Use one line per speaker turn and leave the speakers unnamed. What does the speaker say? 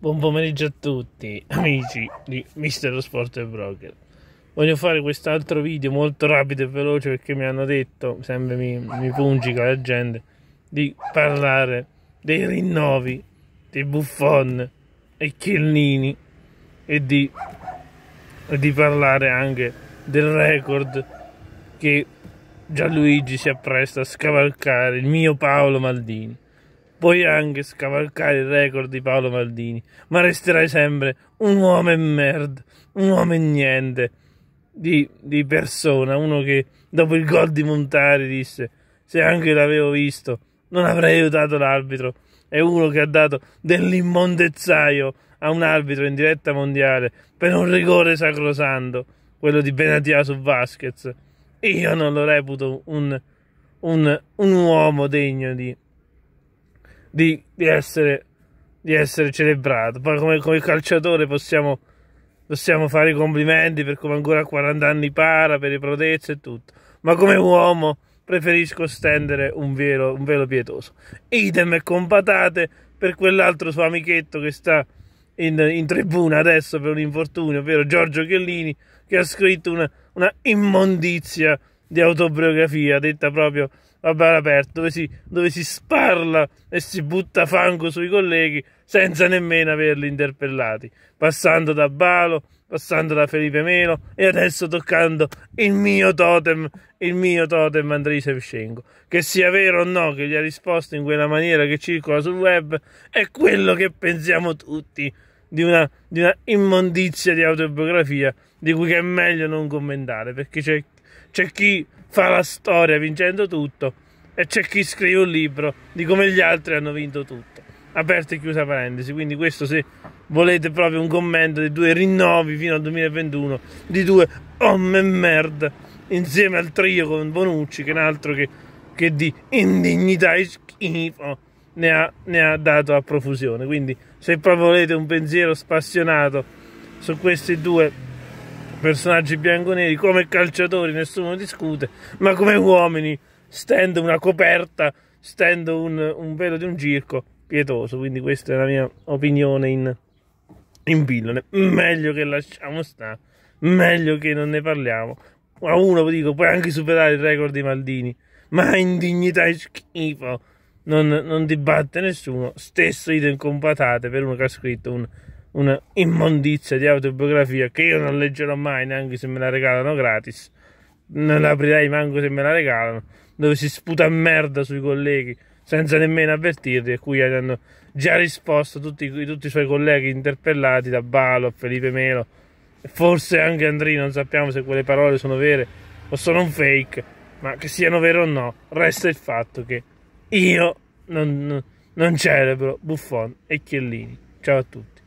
Buon pomeriggio a tutti, amici di Mistero Sport e Broker. Voglio fare quest'altro video molto rapido e veloce perché mi hanno detto, sempre mi, mi pungica la gente, di parlare dei rinnovi di Buffon e Chiellini e di, e di parlare anche del record che Gianluigi si appresta a scavalcare, il mio Paolo Maldini. Puoi anche scavalcare il record di Paolo Maldini, ma resterai sempre un uomo e merda, un uomo e niente di, di persona, uno che dopo il gol di Montari disse se anche l'avevo visto non avrei aiutato l'arbitro. È uno che ha dato dell'immondezzaio a un arbitro in diretta mondiale per un rigore sacrosanto, quello di Benatia su Vasquez. Io non lo reputo un, un, un uomo degno di, di, di, essere, di essere, celebrato. Poi come, come calciatore possiamo, possiamo, fare i complimenti per come ancora a 40 anni para, per le prodezze e tutto. Ma come uomo preferisco stendere un velo, un velo pietoso. Idem e con patate per quell'altro suo amichetto che sta... In, in, tribuna adesso per un infortunio, ovvero Giorgio Chiellini, che ha scritto una, una immondizia di autobiografia detta proprio a bar aperto dove si, dove si sparla e si butta fango sui colleghi senza nemmeno averli interpellati, passando da Balo, passando da Felipe Melo e adesso toccando il mio totem, il mio totem Andrei Shevchenko. Che sia vero o no che gli ha risposto in quella maniera che circola sul web, è quello che pensiamo tutti di una, di una immondizia di autobiografia di cui è meglio non commentare perché c'è c'è chi fa la storia vincendo tutto e c'è chi scrive un libro di come gli altri hanno vinto tutto. Aperta e chiusa parentesi, quindi questo se volete proprio un commento di due rinnovi fino al 2021, di due homme merda, insieme al trio con Bonucci, che è un altro che, che di indignità e schifo ne ha, ne ha dato a profusione. Quindi se proprio volete un pensiero spassionato su questi due personaggi bianco-neri, come calciatori nessuno discute, ma come uomini stendo una coperta, stendo un, un velo di un circo, pietoso, quindi questa è la mia opinione in, in pillole, meglio che lasciamo stare, meglio che non ne parliamo, a uno dico puoi anche superare il record di Maldini, ma indignità e schifo, non, non dibatte nessuno, stesso idem con patate per uno che ha scritto un una immondizia di autobiografia che io non leggerò mai neanche se me la regalano gratis non l'aprirei manco se me la regalano dove si sputa merda sui colleghi senza nemmeno avvertirli a cui hanno già risposto tutti, tutti, i suoi colleghi interpellati da Balo Felipe Melo forse anche Andrì non sappiamo se quelle parole sono vere o sono un fake ma che siano vere o no resta il fatto che io non, non celebro Buffon e Chiellini ciao a tutti